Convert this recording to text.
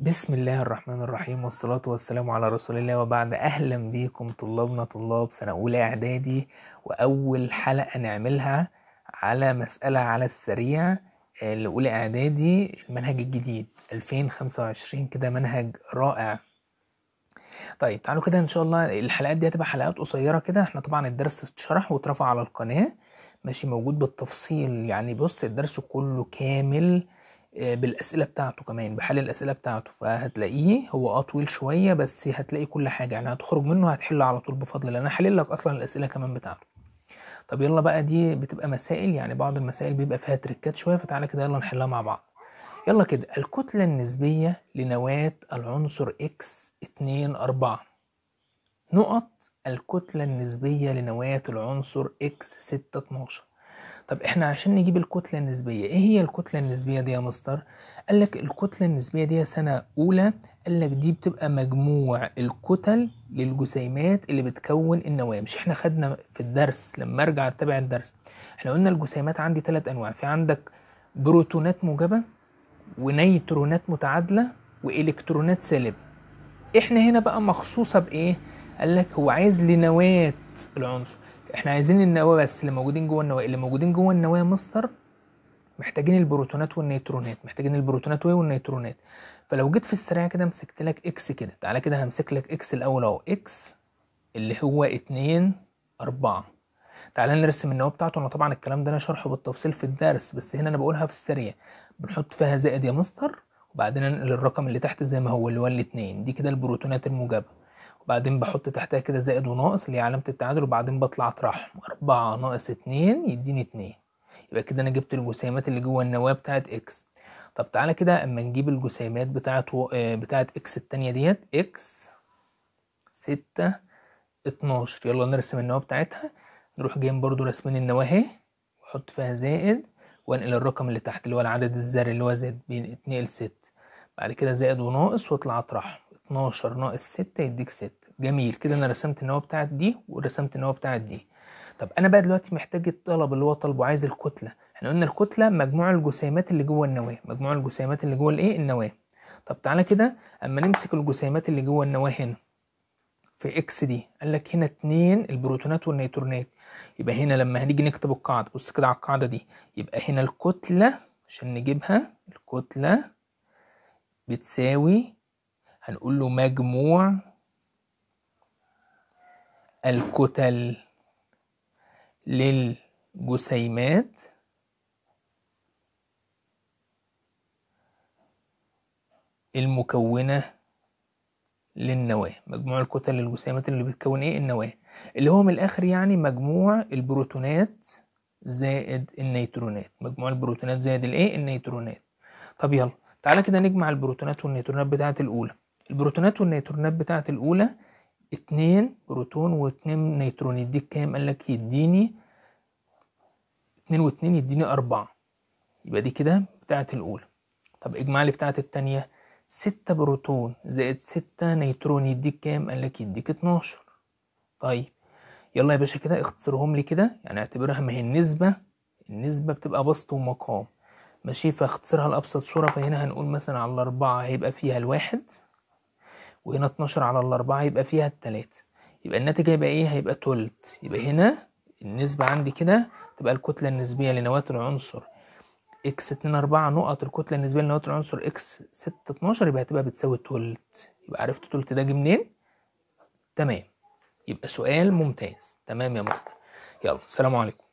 بسم الله الرحمن الرحيم والصلاة والسلام على رسول الله وبعد أهلا بيكم طلابنا طلاب سنة أولى إعدادي وأول حلقة نعملها على مسألة على السريع لأولى إعدادي المنهج الجديد 2025 كده منهج رائع طيب تعالوا كده إن شاء الله الحلقات دي هتبقى حلقات قصيرة كده احنا طبعا الدرس اتشرح واترفع على القناة ماشي موجود بالتفصيل يعني بص الدرس كله كامل آه، بالاسئله بتاعته كمان بحل الاسئله بتاعته فهتلاقيه هو اطول شويه بس هتلاقي كل حاجه يعني هتخرج منه هتحل على طول بفضل الله انا حلل لك اصلا الاسئله كمان بتاعته طب يلا بقى دي بتبقى مسائل يعني بعض المسائل بيبقى فيها تريكات شويه فتعالى كده يلا نحلها مع بعض يلا كده الكتله النسبيه لنواه العنصر اكس 2 4 نقط الكتله النسبيه لنواه العنصر اكس 6 12 طب احنا عشان نجيب الكتلة النسبية ايه هي الكتلة النسبية دي يا مستر؟ قال لك الكتلة النسبية دي سنة أولى قال لك دي بتبقى مجموع الكتل للجسيمات اللي بتكون النواة مش احنا خدنا في الدرس لما ارجع اتابع الدرس احنا قلنا الجسيمات عندي ثلاث أنواع في عندك بروتونات موجبة ونيترونات متعادلة وإلكترونات سالبة احنا هنا بقى مخصوصة بإيه؟ قال لك هو عايز لنواة العنصر احنا عايزين النواه بس اللي موجودين جوه النواه اللي موجودين جوه النواه مستر محتاجين البروتونات والنيترونات محتاجين البروتونات والنيترونات فلو جيت في السريع كده مسكت لك اكس كده تعالى كده همسك لك اكس الاول اهو اكس اللي هو اتنين اربعة تعالى نرسم النواه بتاعته انا طبعا الكلام ده انا شرحه بالتفصيل في الدرس بس هنا انا بقولها في السريع بنحط فيها زائد يا مستر وبعدين ننقل الرقم اللي تحت زي ما هو اللي هو الاتنين دي كده البروتونات الموجبه بعدين بحط تحتها كده زائد وناقص اللي هي علامة التعادل وبعدين بطلع أطرحهم أربعة ناقص اتنين يديني اتنين يبقى كده أنا جبت الجسيمات اللي جوه النواة بتاعت إكس طب تعالى كده أما نجيب الجسيمات بتاعت و... آه، بتاعت إكس التانية ديت إكس ستة اتناشر يلا نرسم النواة بتاعتها نروح جايين برضو راسمين النواة أهي وأحط فيها زائد وأنقل الرقم اللي تحت اللي هو العدد الذري اللي هو زائد بيتنقل ست بعد كده زائد وناقص واطلع اطرحهم اتناشر ناقص ستة يديك ستة. جميل كده انا رسمت النواه بتاعت دي ورسمت النواه بتاعت دي طب انا بقى دلوقتي محتاج الطلب اللي هو طالبه عايز الكتله احنا قلنا الكتله مجموع الجسيمات اللي جوه النواه مجموع الجسيمات اللي جوه الايه النواه طب تعالى كده اما نمسك الجسيمات اللي جوه النواه هنا في اكس دي قال لك هنا اتنين البروتونات والنيترونات يبقى هنا لما هنيجي نكتب القاعده بص كده على القاعده دي يبقى هنا الكتله عشان نجيبها الكتله بتساوي هنقول له مجموع الكتل للجسيمات المكونة للنواة مجموع الكتل للجسيمات اللي بتكون ايه النواة اللي هو من الآخر يعني مجموع البروتونات زائد النيترونات مجموع البروتونات زائد الايه النيترونات طب يلا تعالى كده نجمع البروتونات والنيترونات بتاعت الأولى البروتونات والنيترونات بتاعت الأولى اتنين بروتون واتنين نيترون يديك كام قال لك يديني اتنين واتنين يديني اربعة يبقى دي كده بتاعة الاولى طب اجمع لي بتاعة التانية ستة بروتون زائد ستة نيترون يديك كام قال لك يديك اتناشر طيب يلا يا باشا كده اختصرهم لي كده يعني اعتبرها ما هي النسبة النسبة بتبقى بسط ومقام ماشي فاختصرها لأبسط صورة فهنا هنقول مثلا على الأربعة هيبقى فيها الواحد وهنا 12 على الأربعة يبقى فيها التلاتة يبقى الناتج هيبقى إيه؟ هيبقى تلت يبقى هنا النسبة عندي كده تبقى الكتلة النسبية لنواة العنصر اكس اتنين أربعة نقط الكتلة النسبية لنواة العنصر اكس ستة اتناشر يبقى هتبقى بتساوي تلت يبقى عرفت تلت ده جه منين؟ تمام يبقى سؤال ممتاز تمام يا مستر يلا سلام عليكم